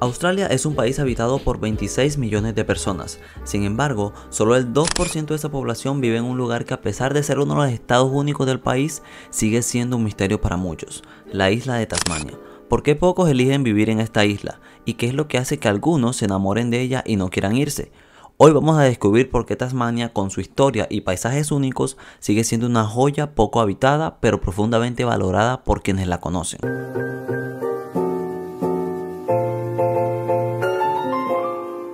Australia es un país habitado por 26 millones de personas, sin embargo, solo el 2% de esa población vive en un lugar que a pesar de ser uno de los estados únicos del país, sigue siendo un misterio para muchos, la isla de Tasmania. ¿Por qué pocos eligen vivir en esta isla? ¿Y qué es lo que hace que algunos se enamoren de ella y no quieran irse? Hoy vamos a descubrir por qué Tasmania, con su historia y paisajes únicos, sigue siendo una joya poco habitada pero profundamente valorada por quienes la conocen.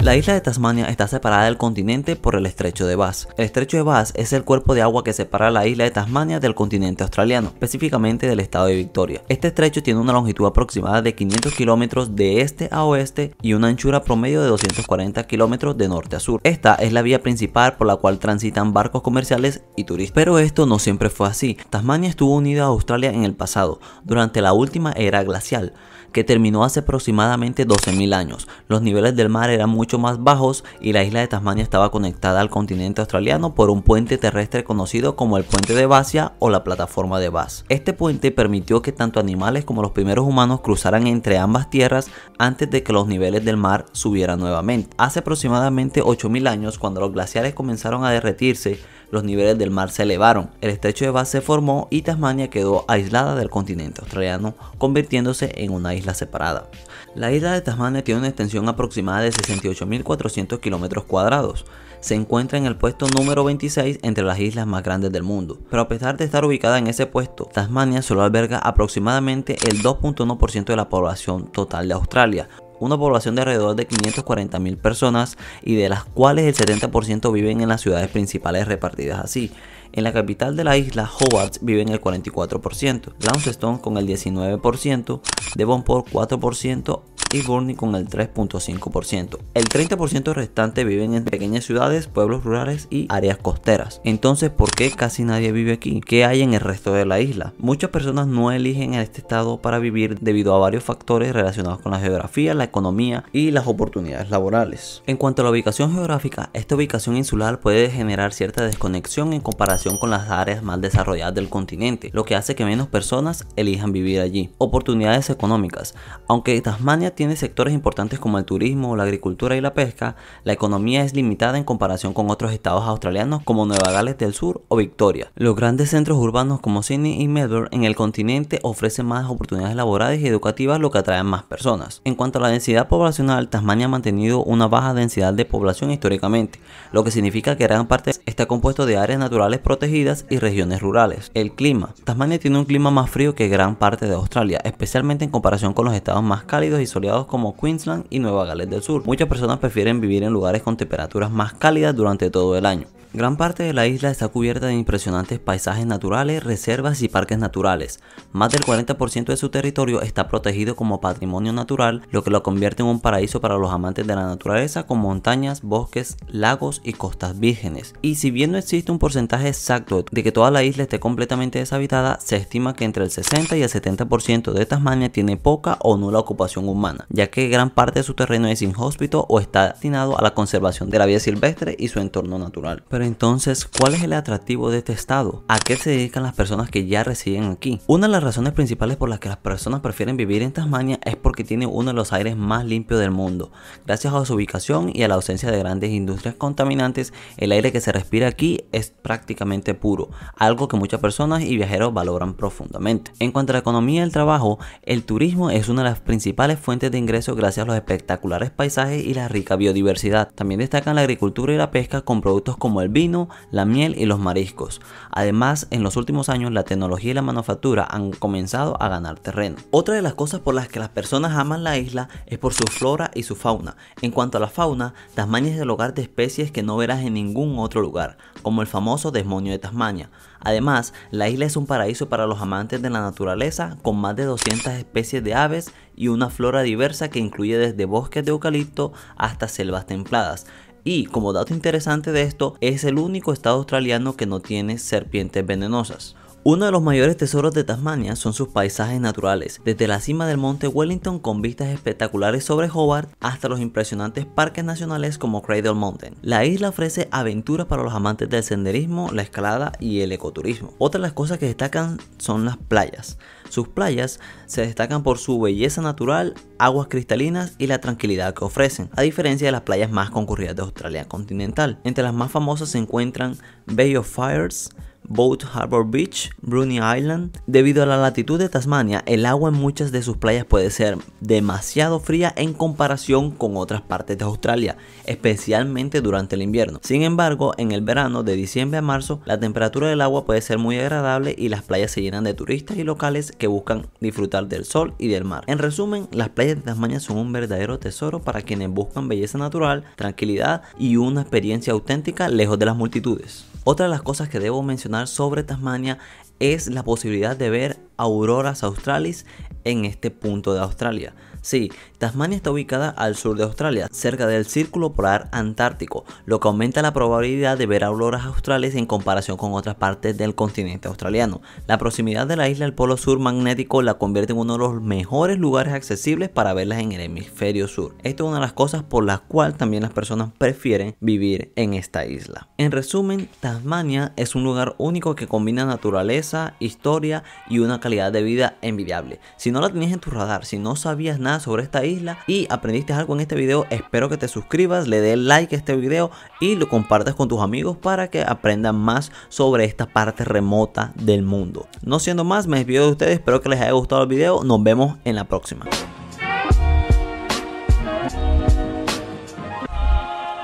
La isla de Tasmania está separada del continente por el estrecho de Bass. El estrecho de Bass es el cuerpo de agua que separa la isla de Tasmania del continente australiano, específicamente del estado de Victoria. Este estrecho tiene una longitud aproximada de 500 kilómetros de este a oeste y una anchura promedio de 240 kilómetros de norte a sur. Esta es la vía principal por la cual transitan barcos comerciales y turistas. Pero esto no siempre fue así. Tasmania estuvo unida a Australia en el pasado, durante la última era glacial que terminó hace aproximadamente 12.000 años. Los niveles del mar eran mucho más bajos y la isla de Tasmania estaba conectada al continente australiano por un puente terrestre conocido como el puente de Basia o la plataforma de Bass. Este puente permitió que tanto animales como los primeros humanos cruzaran entre ambas tierras antes de que los niveles del mar subieran nuevamente. Hace aproximadamente 8.000 años, cuando los glaciares comenzaron a derretirse, los niveles del mar se elevaron, el estrecho de base se formó y Tasmania quedó aislada del continente australiano, convirtiéndose en una isla separada. La isla de Tasmania tiene una extensión aproximada de 68.400 km cuadrados. Se encuentra en el puesto número 26 entre las islas más grandes del mundo, pero a pesar de estar ubicada en ese puesto, Tasmania solo alberga aproximadamente el 2.1% de la población total de Australia, una población de alrededor de 540.000 personas y de las cuales el 70% viven en las ciudades principales repartidas así. En la capital de la isla, Hobart, viven el 44%, Launceston con el 19%, Devonport 4%, y Burning con el 3.5%. El 30% restante viven en pequeñas ciudades, pueblos rurales y áreas costeras. Entonces, ¿por qué casi nadie vive aquí? ¿Qué hay en el resto de la isla? Muchas personas no eligen este estado para vivir debido a varios factores relacionados con la geografía, la economía y las oportunidades laborales. En cuanto a la ubicación geográfica, esta ubicación insular puede generar cierta desconexión en comparación con las áreas más desarrolladas del continente, lo que hace que menos personas elijan vivir allí. Oportunidades económicas. Aunque Tasmania tiene sectores importantes como el turismo, la agricultura y la pesca, la economía es limitada en comparación con otros estados australianos como Nueva Gales del Sur o Victoria. Los grandes centros urbanos como Sydney y Melbourne en el continente ofrecen más oportunidades laborales y educativas, lo que a más personas. En cuanto a la densidad poblacional, Tasmania ha mantenido una baja densidad de población históricamente, lo que significa que gran parte está compuesto de áreas naturales protegidas y regiones rurales. El clima. Tasmania tiene un clima más frío que gran parte de Australia, especialmente en comparación con los estados más cálidos y soleados como Queensland y Nueva Gales del Sur. Muchas personas prefieren vivir en lugares con temperaturas más cálidas durante todo el año. Gran parte de la isla está cubierta de impresionantes paisajes naturales, reservas y parques naturales. Más del 40% de su territorio está protegido como patrimonio natural, lo que lo convierte en un paraíso para los amantes de la naturaleza con montañas, bosques, lagos y costas vírgenes. Y si bien no existe un porcentaje exacto de que toda la isla esté completamente deshabitada, se estima que entre el 60 y el 70% de Tasmania tiene poca o nula ocupación humana, ya que gran parte de su terreno es inhóspito o está destinado a la conservación de la vida silvestre y su entorno natural entonces, ¿cuál es el atractivo de este estado? ¿A qué se dedican las personas que ya residen aquí? Una de las razones principales por las que las personas prefieren vivir en Tasmania es porque tiene uno de los aires más limpios del mundo. Gracias a su ubicación y a la ausencia de grandes industrias contaminantes, el aire que se respira aquí es prácticamente puro, algo que muchas personas y viajeros valoran profundamente. En cuanto a la economía y el trabajo, el turismo es una de las principales fuentes de ingresos gracias a los espectaculares paisajes y la rica biodiversidad. También destacan la agricultura y la pesca con productos como el vino, la miel y los mariscos. Además, en los últimos años la tecnología y la manufactura han comenzado a ganar terreno. Otra de las cosas por las que las personas aman la isla es por su flora y su fauna. En cuanto a la fauna, Tasmania es el hogar de especies que no verás en ningún otro lugar, como el famoso demonio de Tasmania. Además, la isla es un paraíso para los amantes de la naturaleza, con más de 200 especies de aves y una flora diversa que incluye desde bosques de eucalipto hasta selvas templadas. Y como dato interesante de esto, es el único estado australiano que no tiene serpientes venenosas. Uno de los mayores tesoros de Tasmania son sus paisajes naturales, desde la cima del monte Wellington con vistas espectaculares sobre Hobart hasta los impresionantes parques nacionales como Cradle Mountain. La isla ofrece aventuras para los amantes del senderismo, la escalada y el ecoturismo. Otra de las cosas que destacan son las playas. Sus playas se destacan por su belleza natural, aguas cristalinas y la tranquilidad que ofrecen, a diferencia de las playas más concurridas de Australia continental. Entre las más famosas se encuentran Bay of Fires, Boat Harbor Beach, Bruny Island. Debido a la latitud de Tasmania, el agua en muchas de sus playas puede ser demasiado fría en comparación con otras partes de Australia, especialmente durante el invierno. Sin embargo, en el verano, de diciembre a marzo, la temperatura del agua puede ser muy agradable y las playas se llenan de turistas y locales que buscan disfrutar del sol y del mar. En resumen, las playas de Tasmania son un verdadero tesoro para quienes buscan belleza natural, tranquilidad y una experiencia auténtica lejos de las multitudes. Otra de las cosas que debo mencionar sobre Tasmania es la posibilidad de ver auroras australis en este punto de Australia. Sí, Tasmania está ubicada al sur de Australia, cerca del Círculo Polar Antártico, lo que aumenta la probabilidad de ver auroras australes en comparación con otras partes del continente australiano. La proximidad de la isla al polo sur magnético la convierte en uno de los mejores lugares accesibles para verlas en el hemisferio sur. Esto es una de las cosas por las cuales también las personas prefieren vivir en esta isla. En resumen, Tasmania es un lugar único que combina naturaleza, historia y una calidad de vida envidiable. Si no la tenías en tu radar, si no sabías nada, sobre esta isla y aprendiste algo en este video, espero que te suscribas, le des like a este video y lo compartas con tus amigos para que aprendan más sobre esta parte remota del mundo. No siendo más, me despido de ustedes, espero que les haya gustado el video, nos vemos en la próxima.